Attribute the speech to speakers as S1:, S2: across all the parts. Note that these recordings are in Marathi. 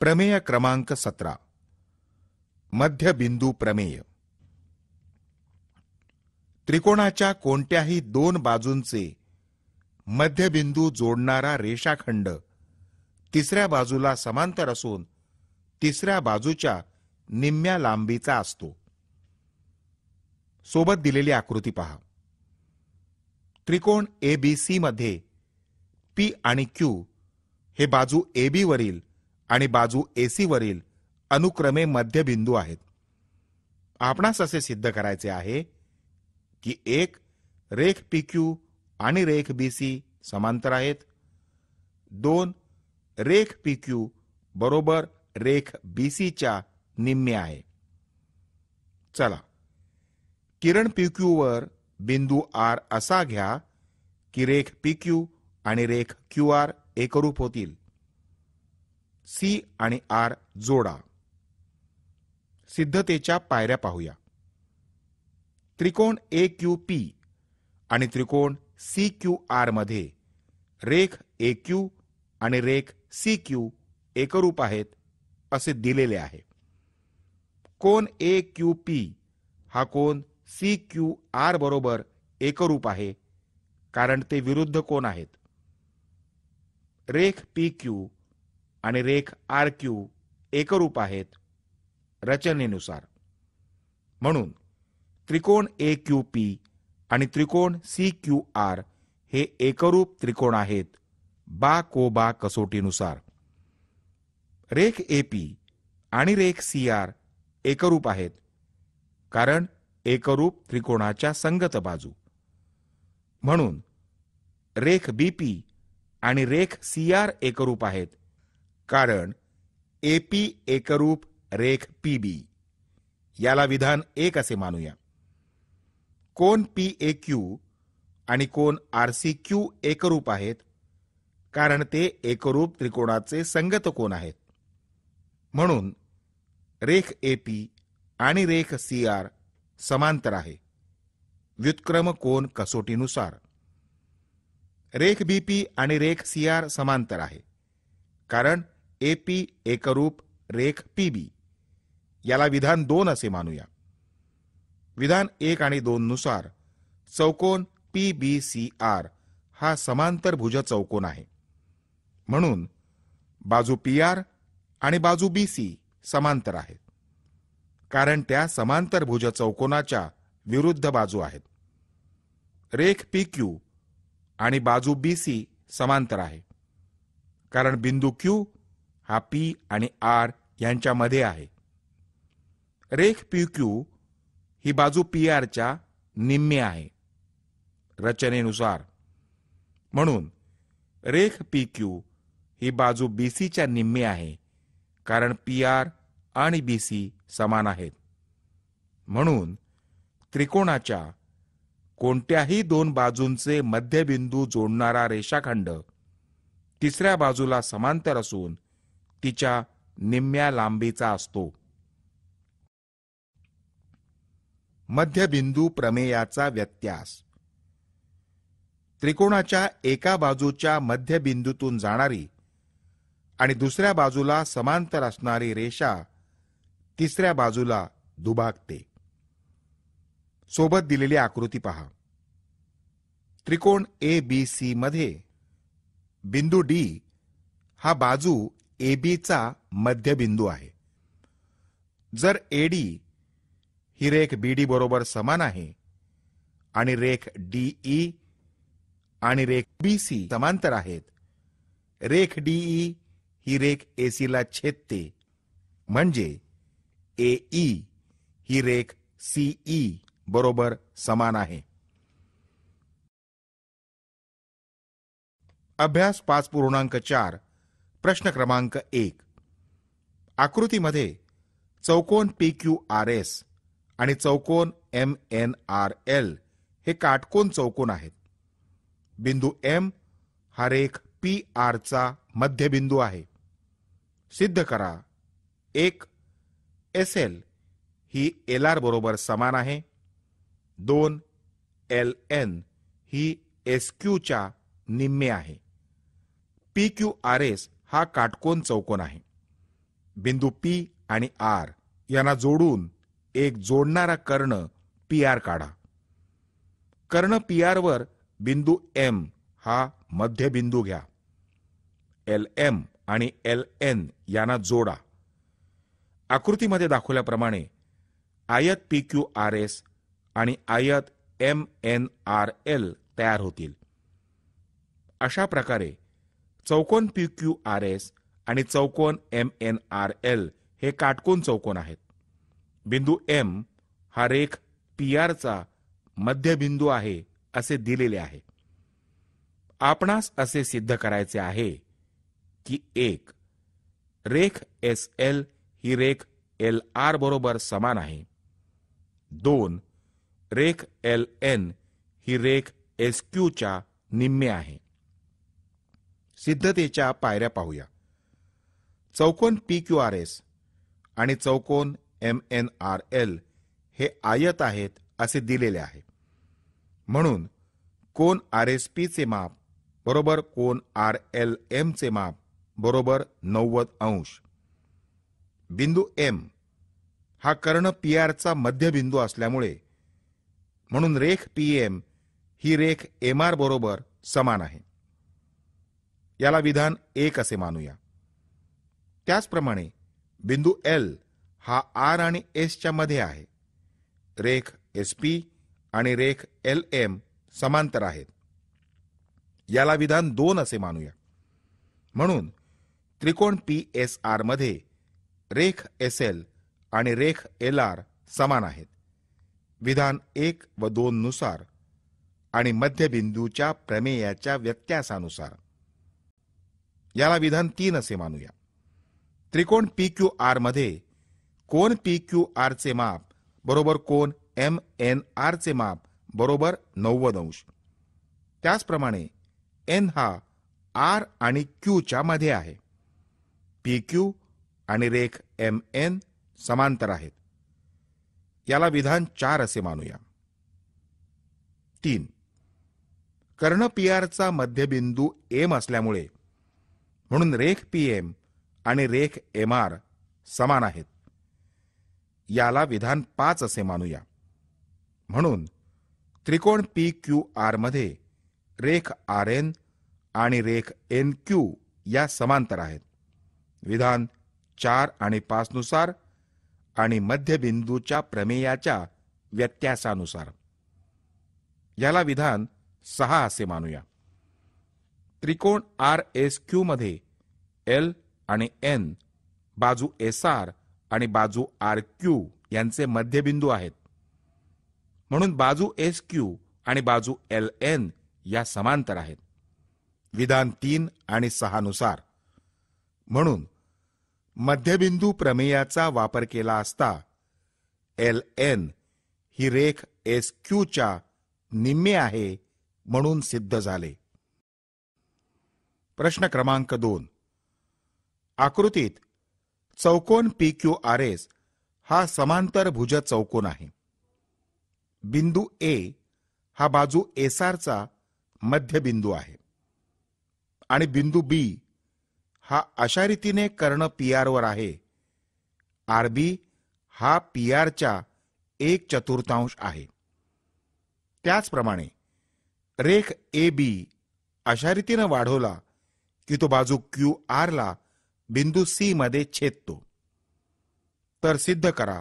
S1: प्रमेय क्रमांक सतरा मध्यबिंदू प्रमेय त्रिकोणाच्या कोणत्याही दोन बाजूंचे मध्यबिंदू जोडणारा रेषाखंड तिसऱ्या बाजूला समांतर असून तिसऱ्या बाजूच्या निम्म्या लांबीचा असतो सोबत दिलेली आकृती पहा त्रिकोण एबीसी मध्ये पी आणि क्यू हे बाजू ए वरील आणि बाजू एसीवरील अनुक्रमे मध्यबिंदू आहेत आपणास असे सिद्ध करायचे आहे की एक रेख पी आणि रेख बी समांतर आहेत दोन रेख पी बरोबर रेख बी सीच्या निम्मे आहे चला किरण पी वर बिंदू आर असा घ्या की रेख पी आणि रेख क्यू आर एकरूप होतील सी आणि आर जोडा सिद्धतेच्या पायऱ्या पाहूया त्रिकोण ए क्यू पी आणि त्रिकोण सी क्यू आर मध्ये रेख ए क्यू आणि रेख सी क्यू एकरूप आहेत असे दिलेले आहे कोण ए क्यू पी हा कोण सी क्यू आर बरोबर एकरूप आहे कारण ते विरुद्ध कोण आहेत रेख पी क्यू आणि रेख आर क्यू एकरूप आहेत रचनेनुसार म्हणून त्रिकोण ए क्यू पी आणि त्रिकोण सी क्यू आर हे एकरूप त्रिकोण आहेत बा को बा कसोटीनुसार रेख ए पी आणि रेख सी आर एकरूप आहेत कारण एकरूप त्रिकोणाच्या संगत बाजू म्हणून रेख बी पी आणि रेख सी आर एकरूप आहेत कारण पी एकरूप रेख बी याला विधान एक असे मानूया कोण पी ए क्यू आणि कोण आर सी क्यू एकरूप आहेत कारण ते एकरूप त्रिकोणाचे संगत कोण आहेत म्हणून रेख ए पी आणि रेख सी आर समांतर आहे व्युत्क्रम कोण कसोटीनुसार रेख बी पी आणि रेख सी आर समांतर आहे कारण एपी एकरूप रेख पीबी याला विधान दोन असे मानूया विधान एक आणि दोन नुसार चौकोन पी बी सी आर हा भुज चौकोन आहे म्हणून बाजू पी आर आणि बाजू बी सी समांतर आहेत कारण त्या समांतरभुज चौकोनाच्या विरुद्ध बाजू आहेत रेख पी क्यू आणि बाजू बी सी समांतर आहे कारण बिंदू क्यू हा पी आणि आर यांच्यामध्ये आहे रेख पी क्यू ही बाजू पी आरच्या निम्मे आहे रचनेनुसार म्हणून रेख पी क्यू ही बाजू बी सीच्या निम्मे आहे कारण पी आर आणि बी सी समान आहेत म्हणून त्रिकोणाच्या कोणत्याही दोन बाजूंचे मध्यबिंदू जोडणारा रेषाखंड तिसऱ्या बाजूला समांतर असून तिच्या निम्म्या लांबीचा असतो मध्यबिंदू प्रमेयाचा व्यत्यास त्रिकोणाच्या एका बाजूच्या मध्यबिंदूतून जाणारी आणि दुसऱ्या बाजूला समांतर असणारी रेषा तिसऱ्या बाजूला दुभागते सोबत दिलेली आकृती पहा त्रिकोण ए बी सी मध्ये बिंदू डी हा बाजू ए बीचा मध्यबिंदू आहे जर एडी ही रेख बीडी बरोबर समान आहे आणि रेख डीई आणि रेख बी सी समांतर आहेत रेख डीई ही रेख एसी ला छेदते म्हणजे एई ही रेख सीई बरोबर समान आहे अभ्यास पाच पूर्णांक चार प्रश्न क्रमांक एक आकृतीमध्ये चौकोन पी क्यू आर एस आणि चौकोन एम एन आर एल हे काटकोन चौकोन आहेत बिंदू एम हा रेख पी आरचा मध्यबिंदू आहे सिद्ध करा एक एस एल ही एल आर बरोबर समान आहे दोन एल एन ही एस क्यूच्या निम्मे आहे पी क्यू आर एस हा काटकोन चौकोन आहे बिंदू पी आणि आर यांना जोडून एक जोडणारा कर्ण पी आर काढा कर्ण पी आर वर बिंदू एम हा मध्यबिंदू घ्या एल एम आणि एल एन यांना जोडा आकृतीमध्ये दाखवल्याप्रमाणे आयत पी क्यू आर एस आणि आयत एम एन आर एल तयार होतील अशा प्रकारे चौकोन पी क्यू आर एस आणि चौकोन एम एन आर एल हे काटकोन चौकोन आहेत बिंदू एम हा रेख पी आरचा मध्यबिंदू आहे असे दिलेले आहे आपणास असे सिद्ध करायचे आहे की एक रेख एस एल ही रेख एल आर बरोबर समान आहे दोन रेख एल एन ही रेख एस क्यूच्या निम्मे आहे सिद्धतेच्या पायऱ्या पाहूया चौकोन पी क्यू आर एस आणि चौकोन एम एन आर एल हे आयत आहेत असे दिलेले आहे म्हणून कोण आर एस माप बरोबर कोन आर एल एमचे माप बरोबर नव्वद अंश बिंदू एम हा कर्ण पी आरचा मध्यबिंदू असल्यामुळे म्हणून रेख पी एम ही रेख एम आर बरोबर समान आहे याला विधान एक असे मानूया त्याचप्रमाणे बिंदू एल हा आर आणि एसच्या मध्ये आहे रेख एस पी आणि रेख एल एम समांतर आहेत याला विधान दोन असे मानूया म्हणून त्रिकोण पी एस आर मध्ये रेख एस एल आणि रेख एल आर समान आहेत विधान एक व दोन नुसार आणि मध्यबिंदूच्या प्रमेयाच्या व्यत्यासानुसार याला विधान तीन असे मानूया त्रिकोण पी क्यू आर मध्ये कोण पी क्यू चे माप बरोबर कोण एम एन चे माप बरोबर नव्वद अंश त्याचप्रमाणे एन हा आर आणि च्या मध्ये आहे पी क्यू आणि रेख एम एन समांतर आहेत याला विधान चार असे मानूया तीन कर्ण पी चा मध्यबिंदू एम असल्यामुळे म्हणून रेख पीएम आणि रेख एम आर समान आहेत याला विधान पाच असे मानूया म्हणून त्रिकोण पी क्यू मध्ये रेख आर एन आणि रेख एन क्यू या समांतर आहेत विधान चार आणि पाचनुसार आणि मध्यबिंदूच्या प्रमेयाच्या व्यत्यासानुसार याला विधान सहा असे मानूया त्रिकोण आर एस क्यू मध्ये एल आणि एन बाजू एस आर आणि बाजू आर क्यू यांचे मध्यबिंदू आहेत म्हणून बाजू एस क्यू आणि बाजू एल एन या समांतर आहेत विधान तीन आणि सहानुसार म्हणून मध्यबिंदू प्रमेयाचा वापर केला असता एल एन ही रेख एस क्यूच्या निम्मे आहे म्हणून सिद्ध झाले प्रश्न क्रमांक दोन आकृतीत चौकोन पी क्यू आर एस हा समांतर भुज चौकोन आहे बिंदू ए हा बाजू मध्य मध्यबिंदू आहे आणि बिंदू बी हा अशा रीतीने कर्ण पी वर आहे आरबी हा पी चा एक चतुर्थांश आहे त्याचप्रमाणे रेख ए बी अशा रीतीनं वाढवला की तो बाजू क्यू आर ला बिंदू सी मध्ये छेदतो तर सिद्ध करा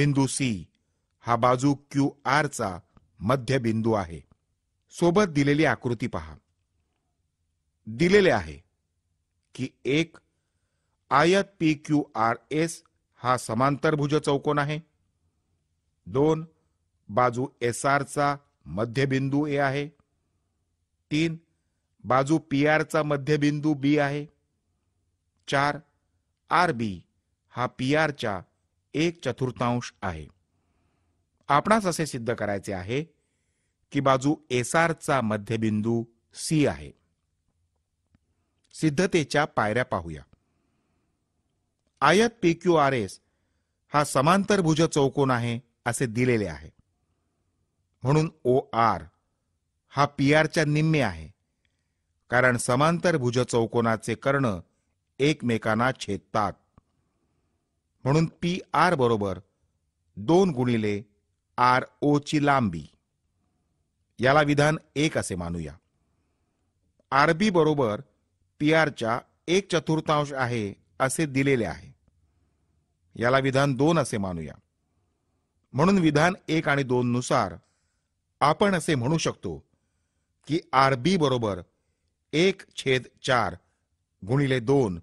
S1: बिंदू सी हा बाजू क्यू मध्य बिंदू आहे सोबत दिलेली आकृती पहा दिलेले आहे की एक आयत पी क्यू आर एस हा समांतरभुज चौकोन आहे दोन बाजू एस मध्य मध्यबिंदू ए आहे तीन बाजू पी चा मध्यबिंदू बी आहे चार आर बी हा पी चा एक चतुर्थांश आहे आपणास असे सिद्ध करायचे आहे की बाजू एस चा मध्यबिंदू सी आहे सिद्धतेच्या पायऱ्या पाहूया आयत पी क्यू आर एस हा समांतरभुज चौकोन आहे असे दिलेले आहे म्हणून ओ आर हा पी च्या निम्मे आहे कारण समांतर भुज चौकोनाचे कर्ण एकमेकांना छेदतात म्हणून पी आर बरोबर दोन गुणिले आर ओ ची लांबी याला विधान एक असे मानूया आरबी बरोबर पी आरच्या एक चतुर्थांश आहे असे दिलेले आहे याला विधान दोन असे मानूया म्हणून विधान एक आणि दोन नुसार आपण असे म्हणू शकतो की आर बी बरोबर एक छेद चार गुणिले दोन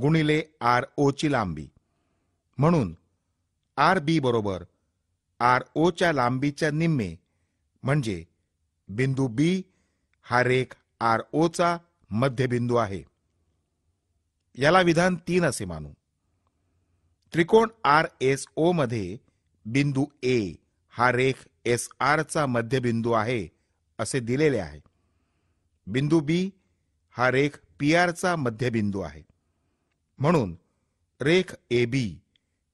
S1: गुणिले आर ची लांबी म्हणून आर बी बरोबर आर ओच्या लांबीच्या निम्मे म्हणजे बिंदू बी हा रेख आर ओचा मध्यबिंदू आहे याला विधान तीन असे मानू त्रिकोण आर एस ओ मध्ये बिंदू ए हा रेख एस चा मध्यबिंदू आहे असे दिलेले आहे बिंदू बी हा रेख पी आरचा मध्यबिंदू आहे म्हणून रेख ए बी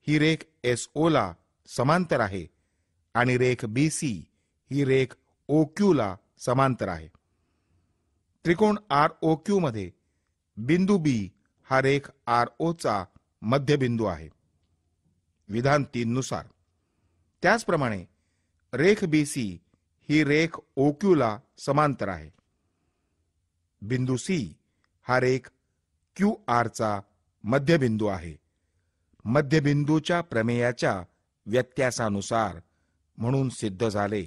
S1: ही रेख एस ला समांतर आहे आणि रेख बी सी ही रेख ओ ला समांतर आहे त्रिकोण आर ओ क्यू मध्ये बिंदू बी हा रेख आर ओचा मध्यबिंदू आहे विधान तीन नुसार त्याचप्रमाणे रेख बी सी ही रेख ओ ला समांतर आहे बिंदू सी हा रेख क्यू आरचा मध्यबिंदू आहे मध्यबिंदूच्या प्रमेयाच्या व्यत्यासानुसार म्हणून सिद्ध झाले